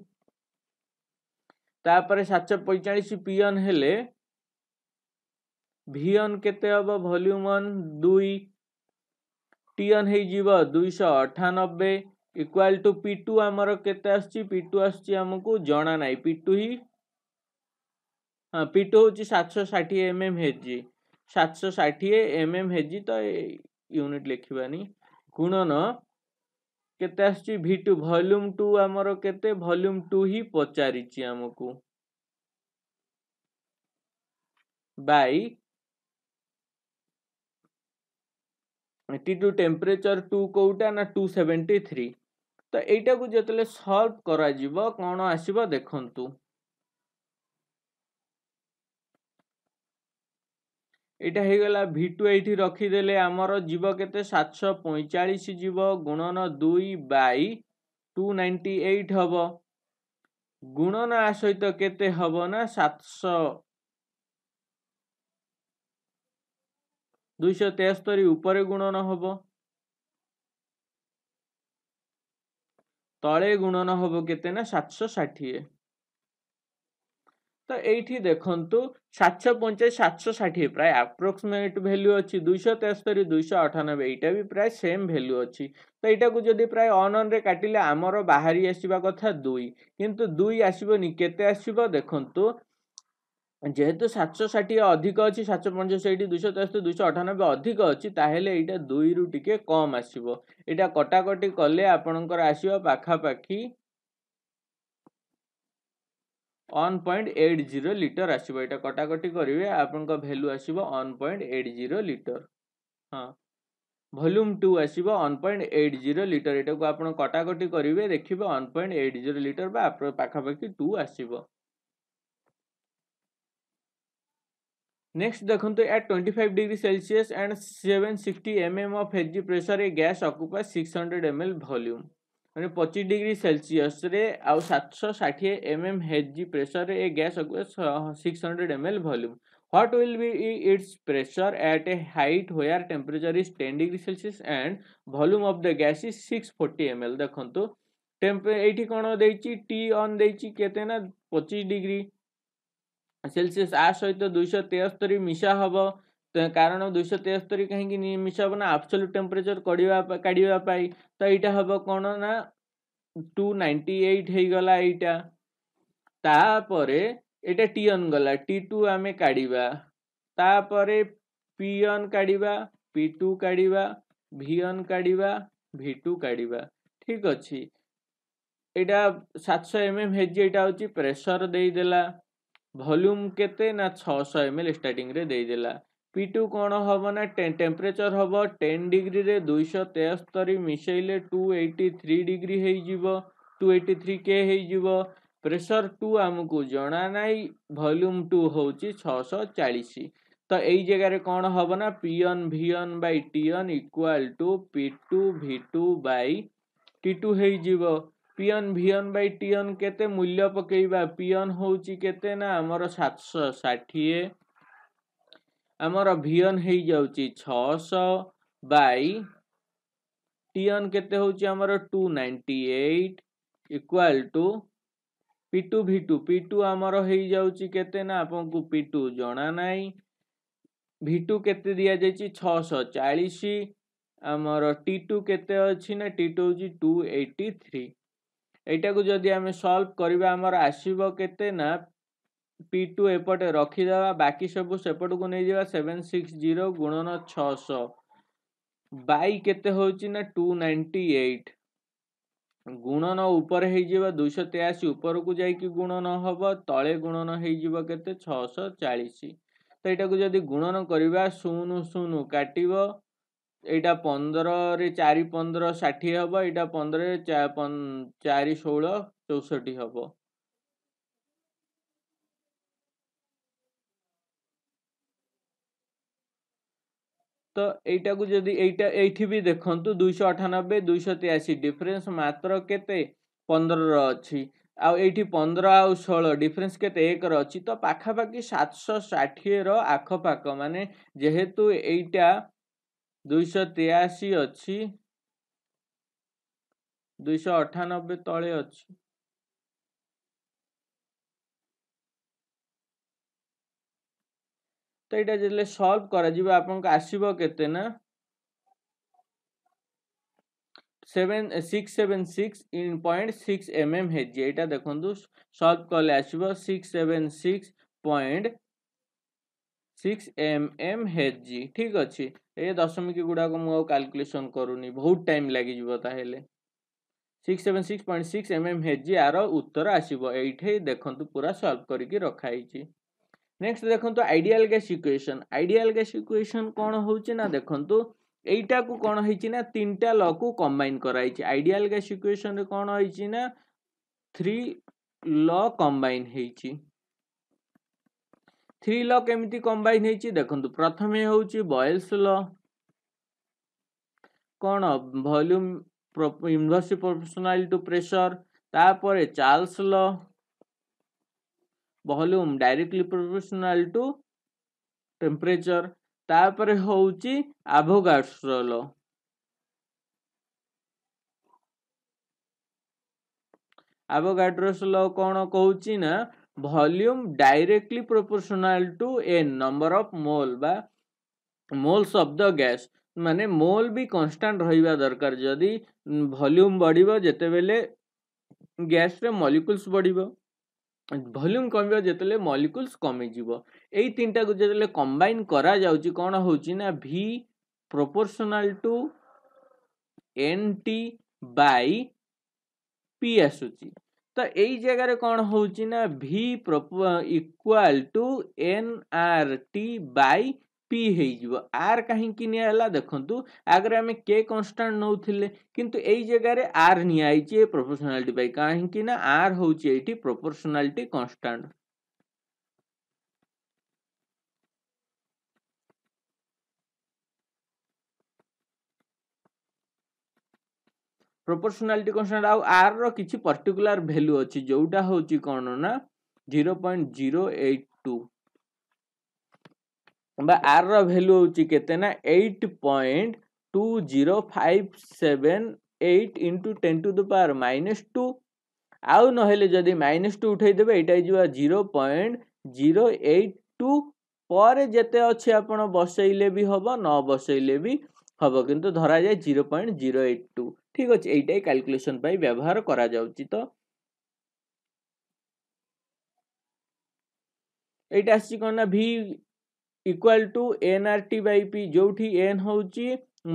ତାପରେ ସାତଶହ ପଇଁଚାଳିଶ ପି ଅନ୍ ହେଲେ ভিয়ন কেতে হব ভলিউমন দুই টিয়ন ହେଇଯିବ ଦୁଇଶହ ଅଠାନବେ ଇକ୍ୱାଲ୍ ଟୁ ପି ଟୁ ଆମର କେତେ ଆସୁଛି ପି ଟୁ ଆସୁଛି ଆମକୁ ଜଣା ନାହିଁ ପି ଟୁ ହିଁ ହଁ ପି ଟୁ ହେଉଛି ସାତଶହ ଷାଠିଏ ଏମ୍ ଏମ୍ ହେଜି ସାତଶହ ଷାଠିଏ ଏମ୍ ଏମ୍ ହେଜି ତ ୟୁନିଟ୍ ଲେଖିବାନି ଗୁଣନ କେତେ ଆସୁଛି ଭି ଟୁ ଭଲ୍ୟୁମ୍ ଟୁ ଆମର କେତେ ଭଲ୍ୟୁମ୍ ଟୁ ହିଁ ପଚାରିଛି ଆମକୁ ବାଇ ଏଟିଟ୍ୟୁଡ୍ ଟେମ୍ପରେଚର୍ ଟୁ କେଉଁଟା ନା ଟୁ ସେଭେଣ୍ଟି ଥ୍ରୀ ତ ଏଇଟାକୁ ଯେତେବେଳେ ସଲ୍ଭ କରାଯିବ କ'ଣ ଆସିବ ଦେଖନ୍ତୁ ଏଇଟା ହେଇଗଲା ଭି ଟୁ ଏଇଠି ରଖିଦେଲେ ଆମର ଯିବ କେତେ ସାତଶହ ପଇଁଚାଳିଶ ଯିବ ଗୁଣନ ଦୁଇ ବାଇ ଟୁ ନାଇଣ୍ଟି ଏଇଟ୍ ହେବ ଗୁଣନ ଆ ସହିତ କେତେ ହେବ ନା ସାତଶହ ଦୁଇଶହ ତେସ୍ତରୀ ଉପରେ ଗୁଣନ ହେବ ତଳେ ଗୁଣନ ହେବ କେତେ ନା ସାତଶହ ଷାଠିଏ ତ ଏଇଠି ଦେଖନ୍ତୁ ସାତଶହ ପଞ୍ଚାଶ ସାତଶହ ଷାଠିଏ ପ୍ରାୟ ଆପ୍ରୋକ୍ସିମେଟ୍ ଭ୍ୟାଲ୍ୟୁ ଅଛି ଦୁଇଶହ ତେସ୍ତରୀ ଦୁଇଶହ ଅଠାନବେ ଏଇଟା ବି ପ୍ରାୟ ସେମ୍ ଭ୍ୟାଲ୍ୟୁ ଅଛି ତ ଏଇଟାକୁ ଯଦି ପ୍ରାୟ ଅନ୍ ଅନ୍ରେ କାଟିଲେ ଆମର ବାହାରି ଆସିବା କଥା ଦୁଇ କିନ୍ତୁ ଦୁଇ ଆସିବନି କେତେ ଆସିବ ଦେଖନ୍ତୁ ଯେହେତୁ ସାତଶହ ଷାଠିଏ ଅଧିକ ଅଛି ସାତଶହ ପଞ୍ଚଷଠି ଦୁଇଶହ ତେସ୍ତରୀ ଦୁଇଶହ ଅଠାନବେ ଅଧିକ ଅଛି ତାହେଲେ ଏଇଟା ଦୁଇରୁ ଟିକେ କମ୍ ଆସିବ ଏଇଟା କଟାକଟି କଲେ ଆପଣଙ୍କର ଆସିବ ପାଖାପାଖି one point eight zero litre ଆସିବ ଏଇଟା କଟାକଟି କରିବେ ଆପଣଙ୍କ ଭାଲ୍ୟୁ ଆସିବ one point eight zero litre ହଁ ଭଲ୍ୟୁମ୍ ଟୁ ଆସିବ one point eight zero litre ଏଇଟାକୁ ଆପଣ କଟାକଟି କରିବେ ଦେଖିବେ one point eight zero litre ବା ପାଖାପାଖି ଟୁ ଆସିବ नेक्स्ट देखते at twenty five degree Celsius and seven sixty M M of H G pressure a gas occupies six hundred M L volume मैंने पचीस डिग्री सेलसीयस आउ सात षाठी M M H G pressure a gas occupies six hundred M L volume what will be its pressure at a height where temperature is 10 degree celsius and volume of the gas is 640 ml দেখন্তু এইটি কোণ দেইছি টি on দেইছি কেতে না पचीस degree Celsius ଆ ସହିତ ଦୁଇଶହ ତେସ୍ତରି ମିଶା ହେବ କାରଣ ଦୁଇଶହ ତେସ୍ତରି କାହିଁକି ମିଶା ହେବ ନା ଆବସୋଲ୍ୟୁଟ୍ ଟେମ୍ପରେଚର୍ କଢ଼ିବା କାଢ଼ିବା ପାଇଁ ତ ଏଇଟା ହେବ କ'ଣ ନା ଟୁ ନାଇଣ୍ଟି ଏଇଟ୍ ହେଇଗଲା ଏଇଟା ତାପରେ ଏଇଟା ଟି ଅନ୍ ଗଲା ଟି ଟୁ ଆମେ କାଢ଼ିବା ତାପରେ ପି ଅନ୍ କାଢ଼ିବା ପି ଟୁ କାଢ଼ିବା ଭି ଅନ୍ କାଢ଼ିବା ଭି ଟୁ କାଢ଼ିବା ଠିକ୍ ଅଛି ଏଇଟା ସାତଶହ ଏମ୍ ଏମ୍ ହେଇଛି ଏଇଟା ହେଉଛି ପ୍ରେସର୍ ଦେଇଦେଲା ভଲ୍ୟୁମ୍ କେତେ ନା ଛଅଶହ ଏମ୍ ଏଲ୍ ଷ୍ଟାର୍ଟିଂରେ ଦେଇଦେଲା ପି ଟୁ କ'ଣ ହେବ ନା ଟେମ୍ପରେଚର୍ ହେବ ଟେନ୍ ଡିଗ୍ରୀରେ ଦୁଇଶହ ତେସ୍ତରୀ ମିଶାଇଲେ ଟୁ ଏଇଟି ଥ୍ରୀ ଡିଗ୍ରୀ ହେଇଯିବ ଟୁ ଏଇଟି ଥ୍ରୀ କେ ହେଇଯିବ ପ୍ରେସର୍ ଟୁ ଆମକୁ ଜଣା ନାହିଁ ଭଲ୍ୟୁମ୍ ଟୁ ହେଉଛି ଛଅଶହ ଚାଳିଶ ତ ଏଇ ଜାଗାରେ କ'ଣ ହେବ ନା P one V one by T one equal to P two V two by T two ହେଇଯିବ ପିଅନ୍ ଭିଅନ୍ ବାଇ ଟିଅନ୍ କେତେ ମୂଲ୍ୟ ପକାଇବା ପିଅନ୍ ହେଉଛି କେତେ ନା ଆମର ସାତଶହ ଷାଠିଏ ଆମର ଭିଅନ୍ ହେଇଯାଉଛି ଛଅଶହ ବାଇ ଟିଅନ୍ କେତେ ହେଉଛି ଆମର two ninety eight equal to P two V two P two ଆମର ହେଇଯାଉଛି କେତେ ନା ଆପଣଙ୍କୁ ପି ଟୁ ଜଣା ନାହିଁ ଭି ଟୁ କେତେ ଦିଆଯାଇଛି ଛଅଶହ ଚାଳିଶ ଆମର ଟି ଟୁ କେତେ ଅଛି ନା ଟି ଟୁ ହେଉଛି ଟୁ ଏଇଟି ଥ୍ରୀ ଏଇଟାକୁ ଯଦି ଆମେ ସଲ୍ଭ କରିବା ଆମର ଆସିବ କେତେ ନା ପି ଟୁ ଏପଟେ ରଖିଦେବା ବାକି ସବୁ ସେପଟକୁ ନେଇଯିବା ସେଭେନ୍ ସିକ୍ସ ଜିରୋ ଗୁଣନ ଛଅଶହ ବାଇ କେତେ ହେଉଛି ନା ଟୁ ନାଇଣ୍ଟି ଏଇଟ୍ ଗୁଣନ ଉପରେ ହେଇଯିବ ଦୁଇଶହ ତେୟାଅଶୀ ଉପରକୁ ଯାଇକି ଗୁଣନ ହେବ ତଳେ ଗୁଣନ ହେଇଯିବ କେତେ ଛଅଶହ ଚାଳିଶ ତ ଏଇଟାକୁ ଯଦି ଗୁଣନ କରିବା ଶୂନ ଶୂନ କାଟିବ ଏଇଟା ପନ୍ଦରରେ ଚାରି ପନ୍ଦର ଷାଠିଏ ହେବ ଏଇଟା ପନ୍ଦରରେ ଚାରି ଷୋହଳ ଚଉଷଠି ହେବ ତ ଏଇଟାକୁ ଯଦି ଏଇଟା ଏଇଠି ବି ଦେଖନ୍ତୁ ଦୁଇଶହ ଅଠାନବେ ଦୁଇଶହ ତେୟାଅଶୀ ଡିଫରେନ୍ସ ମାତ୍ର କେତେ ପନ୍ଦରର ଅଛି ଆଉ ଏଇଠି ପନ୍ଦର ଆଉ ଷୋହଳ ଡିଫରେନ୍ସ କେତେ ଏକର ଅଛି ତ ପାଖାପାଖି ସାତଶହ ଷାଠିଏର ଆଖପାଖ ମାନେ ଯେହେତୁ ଏଇଟା ଦୁଇଶହ ତେୟାଅଶୀ ଅଛି ଦୁଇଶହ ଅଠାନବେ ତଳେ ଅଛି ତ ଏଇଟା ଯେତେବେଳେ ସଲ୍ଭ କରାଯିବ ଆପଣଙ୍କୁ ଆସିବ କେତେ ନା seven six seven six in point six M M H G এটা দেখুন সলভ কলে আসব six seven six point six M M H G ଠିକ୍ ଅଛି ଏ ଦଶମିକ ଗୁଡ଼ାକ ମୁଁ ଆଉ କାଲକୁଲେସନ୍ କରୁନି ବହୁତ ଟାଇମ୍ ଲାଗିଯିବ ତାହେଲେ six seven six point six M M H G ଆର ଉତ୍ତର ଆସିବ ଏଇଠି ଦେଖନ୍ତୁ ପୁରା ସଲ୍ଭ କରିକି ରଖାହେଇଛି ନେକ୍ସଟ ଦେଖନ୍ତୁ ideal gas equation ideal gas equation କ'ଣ ହେଉଛି ନା ଦେଖନ୍ତୁ ଏଇଟାକୁ କ'ଣ ହେଇଛି ନା ତିନିଟା ଲକୁ କମ୍ବାଇନ୍ କରାହେଇଛି ଆଇଡ଼ିଆଲ ଗ୍ୟାସ୍ ଇକ୍ୱେସନ୍ରେ କ'ଣ ହେଇଛି ନା থ্রি ল কম্বাইন হয়েছি থ্রি ল কেমিতি কম্বাইন ହେଇଛି ଦେଖନ୍ତୁ ପ୍ରଥମେ ହେଉଛି ବଏଲ୍ସ ଲ କ'ଣ volume inversely proportional to pressure তারপরে Charles law volume directly proportional to temperature তারপরে হচ্ছে আভোগাড্রস ল আভোগাড্রস ল কোন কହୁଛି না volume directly proportional to a number of mole बा moles of the gas माने मोल भी कन्स्टाट रहा दरकार जदि भल्यूम बढ़ जितेबले गैस रे मलिकुल्स बढ़ भल्यूम कम जिते मलिकुल्स कमिजी यही तीन टाक जो कम्बाइन करा जाउची कौन होना V proportional to N T by P आसूची ତ ଏଇ ଜାଗାରେ କ'ଣ ହେଉଛି ନା V equal to N R T by P ହେଇଯିବ ଆର୍ କାହିଁକି ନିଆହେଲା ଦେଖନ୍ତୁ ଆଗରେ ଆମେ କେ କନଷ୍ଟାଣ୍ଟ ନେଉଥିଲେ କିନ୍ତୁ ଏଇ ଜାଗାରେ ଆର୍ ନିଆହେଇଛି ଏ ପ୍ରପୋର୍ସନାଲିଟି ପାଇଁ କାହିଁକି ନା ଆର୍ ହେଉଛି ଏଇଠି ପ୍ରପୋର୍ସନାଲିଟି କନଷ୍ଟାଣ୍ଟ প্রপোর্সনালিটি কনস্টান্ট আর র কিছু পার্টিকুলার ভ্যালু অছি যেটা হচ্ছে কোণ না zero point zero eight two বা আর র ভ্যালু হচ্ছে কেতে না eight point two zero five seven eight into ten to the power minus two আউ নহলে যদি মাইনাস টু উঠাই দেবে এটা হয়ে যাব zero point zero eight two পরে যেতে অছি আপনার বসাইলে বি হব ন বসাইলে বি হব কিন্তু ধরা যায় zero point zero eight two ঠিক আছে এইটাই ক্যালকুলেশন পাই ব্যবহার করা যাচ্ছে তো এইটা আসছে কଣ না V equal to N R T by P যেটি এন হচ্ছে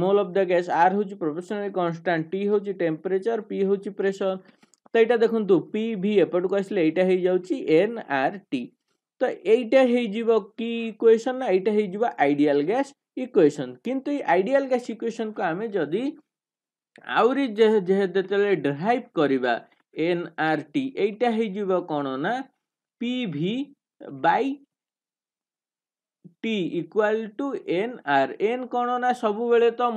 mole of the gas R হচ্ছে প্রফেসনাল কনস্টান্ট টি হচ্ছে টেম্পারেচার পি হচ্ছে প্রেসর তো এইটা দেখুন পি ভি এপটকু আসলে এইটা হয়ে যাচ্ছে এন আর টি তো এইটা হয়ে যাব কি ইকুয়েশন না এইটা হয়ে যাব আইডিয়াল গ্যাস ইকুয়েশন কিন্তু এই আইডিয়াল গ্যাস ইকুয়েশন কো আমি যদি ଆହୁରି ଯେତେବେଳେ ଡ୍ରାଇଭ୍ କରିବା ଏନ୍ ଆର୍ ଟି ଏଇଟା ହେଇଯିବ କ'ଣ ନା P V by T equal to N R N କ'ଣ ନା ସବୁବେଳେ ତ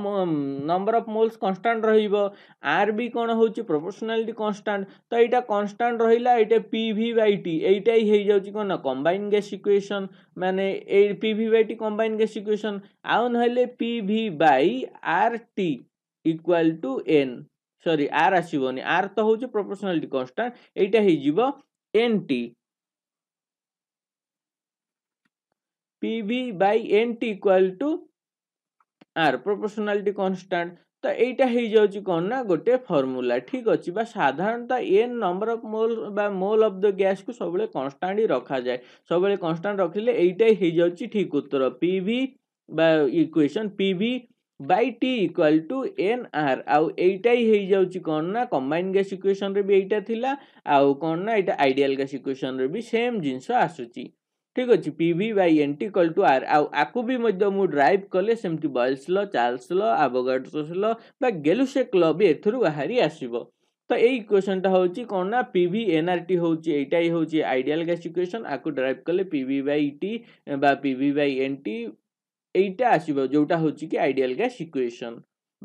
ନମ୍ବର ଅଫ୍ ମୋଲ୍ସ କନଷ୍ଟାଣ୍ଟ ରହିବ ଆର୍ ବି କ'ଣ ହେଉଛି ପ୍ରପୋର୍ସନାଲିଟି କନଷ୍ଟାଣ୍ଟ ତ ଏଇଟା କନଷ୍ଟାଣ୍ଟ ରହିଲା ଏଇଟା ପି ଭି ବାଇ ଟି ଏଇଟା ହିଁ ହେଇଯାଉଛି କ'ଣ ନା କମ୍ବାଇନ୍ ଗ୍ୟାସ୍ ଇକ୍ୱେସନ୍ ମାନେ ଏଇ P V by T combine gas equation ଆଉ ନହେଲେ P V by R T equal to N sorry R আসবনি আর তো হচ্ছে প্রপোর্শনালিটি কনস্টান্ট এইটা হয়ে N T P V by N T equal to R proportionality constant তো এইটা হয়ে যাচ্ছে কোণ না গোটে ফর্মুলা ঠিক অছি বা সাধারণত এন নম্বর অফ মোল বা মোল অফ দ্য গ্যাস কু সবুলে কনস্টান্ট হি রখা যায় সবুলে কনস্টান্ট রাখলে এইটাই হয়ে যাচ্ছে ঠিক উত্তর পিভি বা equation P V by T equal to N R আউ এইটা হি হয়েযাচ্ছে কোণ না কম্বাইন গ্যাস ইকুয়েসনরে বি এইটা লা আউ কোণ না এটা আইডিয়াল গ্যাস ইকুয়েসনরে বি সেম জিনিস আসুচি ঠিক আছে P V by N T equal to R আউ আকু বি মধ্যে মু ড্রাইভ কলে সেমতি বয়েলস ল চার্লস ল আবগাডস ল বা গেলুসেক ল বি এথুরু বাহারি আসিব তো এই ইকুয়েসনটা হচ্ছে কোণ না P V N R T হচ্ছে এইটাই হচ্ছে আইডিয়াল গ্যাস ইকুয়েসন আকু ড্রাইভ কলে পি ভি বাই টি বা P V by N T এইটা আসবে যেটা হচ্ছে কি আইডিয়াল গ্যাস ইকুয়েশন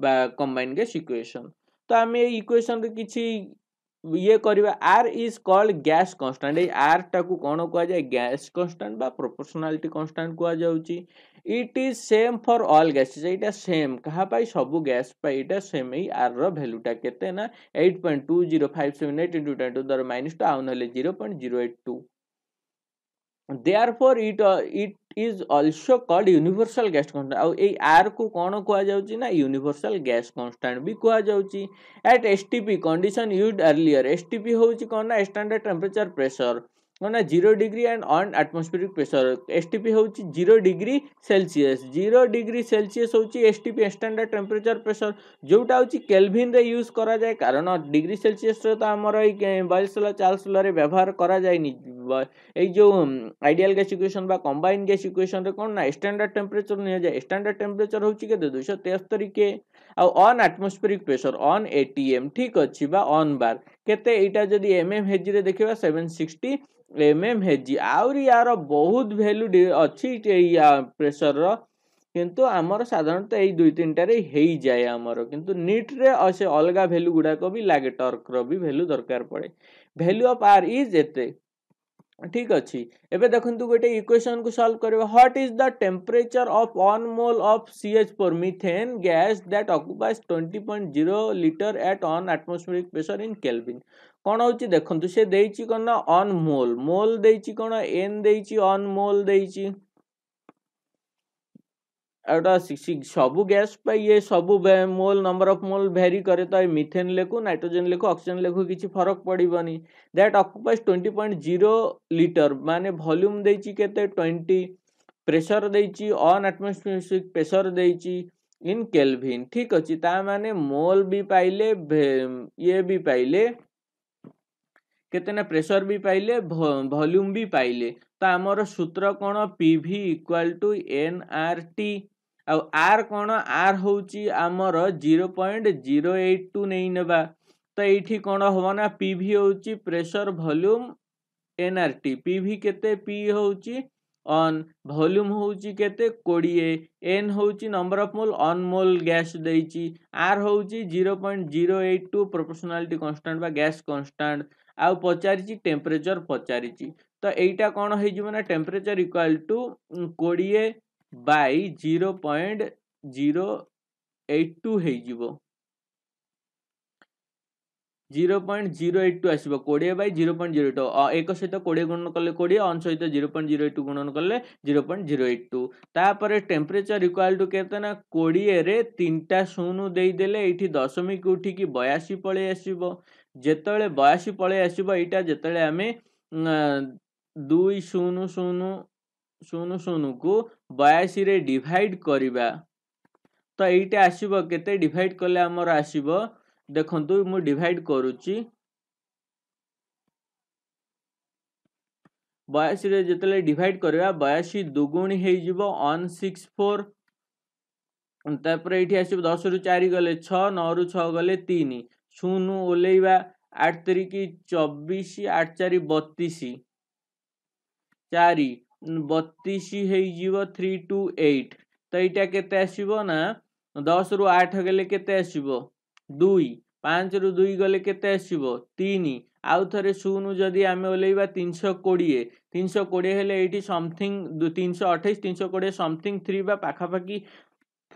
বা কম্বাইন্ড গ্যাস ইকুয়েশন তো আমি এই ইকুয়েশনরে কিছু ইয়ে କରିବା r is called gas constant এই r টাকু কোন কোয়া যায় গ্যাস কনস্ট্যান্ট বা প্রপোর্শনালিটি কনস্ট্যান্ট কোয়া যাউচি it is same for all gases এইটা সেম কাহা পাই সবু গ্যাস পাই এটা সেম এই r র ভ্যালুটা কেতে না 8.20578 into 10 to the minus 2 আউন হলে 0.082 therefore it uh, it is also called universal gas constant आउ ए को कौन कहुच यूनिभर्साल गैस कन्स्टाट भी कहुच्च at S T P condition use earlier S T P हूँ कौन ना स्टाण्डार्ड टेम्परेचर प्रेसर କ'ଣ ନା zero degree and one atmospheric pressure S T P ହେଉଛି zero degree Celsius zero degree Celsius ହେଉଛି S T P standard temperature pressure ଯେଉଁଟା ହେଉଛି କେଲଭିନ୍ରେ use କରାଯାଏ କାରଣ ଡିଗ୍ରୀ ସେଲସିୟସ୍ର ତ ଆମର ଏଇ ବୟସଲ ଚାର୍ଲସଲରେ ବ୍ୟବହାର କରାଯାଏନି ଏଇ ଯେଉଁ ଆଇଡ଼ିଆଲ ଗ୍ୟାସ୍ ଇକ୍ୱେସନ୍ বা কম্বাইন গ্যাস ইকুয়েশনরে কোন না স্ট্যান্ডার্ড টেম্পারেচর নিয়ে যায় স্ট্যান্ডার্ড টেম্পারেচর হচ্ছে কেতে দুইশো তেস্তরি কে আউ one atmospheric pressure one ATM ঠিক অছি বা অন বার কেতে এইটা যদি এমএম হেজিরে দেখিবা 760 ଏମ୍ଏମ୍ ହେଜି ଆହୁରି ୟାର ବହୁତ ଭ୍ୟାଲୁ ଅଛି ୟା ପ୍ରେସରର କିନ୍ତୁ ଆମର ସାଧାରଣତଃ ଏଇ ଦୁଇ ତିନିଟାରେ ହେଇଯାଏ ଆମର କିନ୍ତୁ ନିଟ୍ରେ ସେ ଅଲଗା ଭ୍ୟାଲୁ ଗୁଡ଼ାକ ବି ଲାଗେ ଟର୍କର ବି ଭ୍ୟାଲୁ ଦରକାର ପଡ଼େ ଭ୍ୟାଲୁ ଅଫ୍ ଆର୍ ଇଜ୍ ଏତେ ଠିକ୍ ଅଛି ଏବେ ଦେଖନ୍ତୁ ଗୋଟେ ଇକ୍ୱେସନ୍କୁ ସଲ୍ଭ କରିବା what is the temperature of one mole of C H four methane gas that occupies twenty point zero litre at one atmospheric pressure in Kelvin कौन ହେଉଛି ଦେଖନ୍ତୁ ସେ ଦେଇଛି କ'ଣ ନା ଅନ୍ ମୋଲ୍ ମୋଲ୍ ଦେଇଛି କ'ଣ ଏନ୍ ଦେଇଛି ଅନ୍ ମୋଲ୍ ଦେଇଛି गैस पर ये सबु मोल नंबर ऑफ मोल भेरी करे तो मिथेन लेखु नाइट्रोजेन लेखु अक्सीजेन लेखु किसी फरक पड़ानी that occupies twenty point zero litre मान भल्यूम देते twenty pressure then atmospheric pressure दे इन केल्भिन ठीक अच्छे मोल भी पाइले ये भी पाइले କେତେ ପ୍ରେସର ବି ପାଇଲେ ଭଲ୍ୟୁମ୍ ବି ପାଇଲେ ତ ଆମର ସୂତ୍ର କ'ଣ P V equal to N R T ଆଉ ଆର୍ କ'ଣ ଆର୍ ହେଉଛି ଆମର zero point zero eight two ନେଇନେବା ତ ଏଇଠି କ'ଣ ହେବ ନା ପି ଭି ହେଉଛି pressure volume N R T P V କେତେ ପି ହେଉଛି ଅନ୍ ଭଲ୍ୟୁମ୍ ହେଉଛି କେତେ କୋଡ଼ିଏ ଏନ୍ ହେଉଛି number of mole one mole gas ଦେଇଛି ଆର୍ ହେଉଛି zero point zero eight two proportionality constant ବା ଗ୍ୟାସ୍ କନଷ୍ଟାଣ୍ଟ ଆଉ ପଚାରିଛି ଟେମ୍ପରେଚର୍ ପଚାରିଛି ତ ଏଇଟା କ'ଣ ହେଇଯିବ ନା ଟେମ୍ପରେଚର୍ ଇକ୍ୱାଲ୍ ଟୁ କୋଡ଼ିଏ by zero point zero eight two ହେଇଯିବ zero point zero eight two ଆସିବ କୋଡ଼ିଏ by zero point zero two ଏକ ସହିତ କୋଡ଼ିଏ ଗୁଣନ କଲେ କୋଡ଼ିଏ ଅନ୍ ସହିତ zero point zero eight two ଗୁଣନ କଲେ zero point zero eight two ତାପରେ ଟେମ୍ପରେଚର୍ ଇକ୍ୱାଲ୍ ଟୁ କେତେ ନା କୋଡ଼ିଏରେ ତିନିଟା ଶୂନ ଦେଇଦେଲେ ଏଇଠି ଦଶମିକ ଉଠିକି ବୟାଅଶୀ ପଳେଇ ଆସିବ त बयासी पल आस एटा जति दुई शून्य शून्य शून्य शून कु बयासी डिभाइड गरेको त आसे डिभाड कले आउँदो मिभाइड गरुचि बयासी र जति बेला डिभाड बयासी दुगुणी है जो वान सिक्स फोर त दस रु चारि गले छ गले छ ଶୂନ ଓହ୍ଲେଇବା ଆଠ ତାରିଖ ଚବିଶ ଆଠ ଚାରି ବତିଶ ଚାରି ବତିଶ ହେଇଯିବ ଥ୍ରୀ ଟୁ ଏଇଟ୍ ତ ଏଇଟା କେତେ ଆସିବ ନା ଦଶରୁ ଆଠ ଗଲେ କେତେ ଆସିବ ଦୁଇ ପାଞ୍ଚରୁ ଦୁଇ ଗଲେ କେତେ ଆସିବ ତିନି ଆଉ ଥରେ ଶୂନ ଯଦି ଆମେ ଓହ୍ଲେଇବା ତିନିଶହ କୋଡ଼ିଏ ତିନିଶହ କୋଡ଼ିଏ ହେଲେ ଏଇଠି ସମଥିଙ୍ଗ ତିନିଶହ ଅଠେଇଶ ତିନିଶହ କୋଡ଼ିଏ ସମଥିଙ୍ଗ ଥ୍ରୀ ବା ପାଖାପାଖି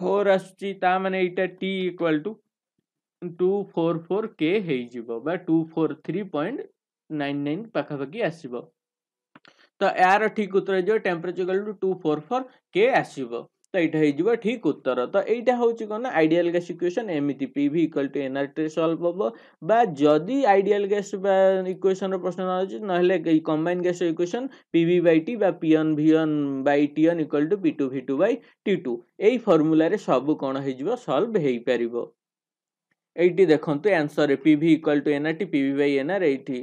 ଫୋର୍ ଆସୁଛି ତା ମାନେ ଏଇଟା T equal to two four four K ହେଇଯିବ ବା two four three point nine nine ପାଖାପାଖି ଆସିବ ତ ଏହାର ଠିକ୍ ଉତ୍ତର ହେଇଯିବ temperature two two four four K ଆସିବ ତ ଏଇଟା ହେଇଯିବ ଠିକ୍ ଉତ୍ତର ତ ଏଇଟା ହେଉଛି କ'ଣ ନା ଆଇଡ଼ିଆଲ ଗ୍ୟାସ୍ ଇକ୍ୱେସନ୍ ଏମିତି ପି ଭି ଇକ୍ୱାଲ୍ ଟୁ ଏନ୍ଆର୍ଟିରେ ସଲ୍ଭ ହେବ ବା ଯଦି ଆଇଡ଼ିଆଲ ଗ୍ୟାସ୍ ବା ଇକ୍ୱେସନ୍ର ପ୍ରଶ୍ନ ନ ହେଉଛି ନହେଲେ ଏଇ combine gas equation P V by T ବା P one V one by T one equal to P two V two by T two ଏଇ ଫର୍ମୁଲାରେ ସବୁ କ'ଣ ହେଇଯିବ ସଲ୍ଭ ହେଇପାରିବ এইটি দেখন্তু answer P V equal to N R T P V by N R এইটি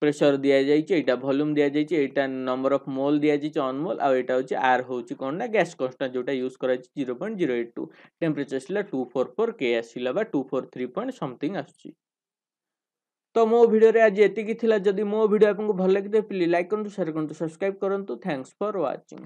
প্রেসর দিয়া যাইছে এইটা ভলিউম দিয়া যাইছে এইটা নম্বর অফ মোল দিয়া যাইছে অন মোল আর এটা হচ্ছে আর হচ্ছে কোন না গ্যাস কনস্ট্যান্ট যেটা ইউজ করা হয়েছে zero point zero eight two temperature আসলে টু ফোর ফোর কে আসলে বা two four three point something আসছে তো মো ভিডিওরে আজ এতিকি থিলা যদি মো ভিডিও আপনাদের ভাল লাগিতে প্লিজ লাইক করন্তু শেয়ার করন্তু সাবস্ক্রাইব করন্তু থ্যাঙ্কস ফর ওয়াচিং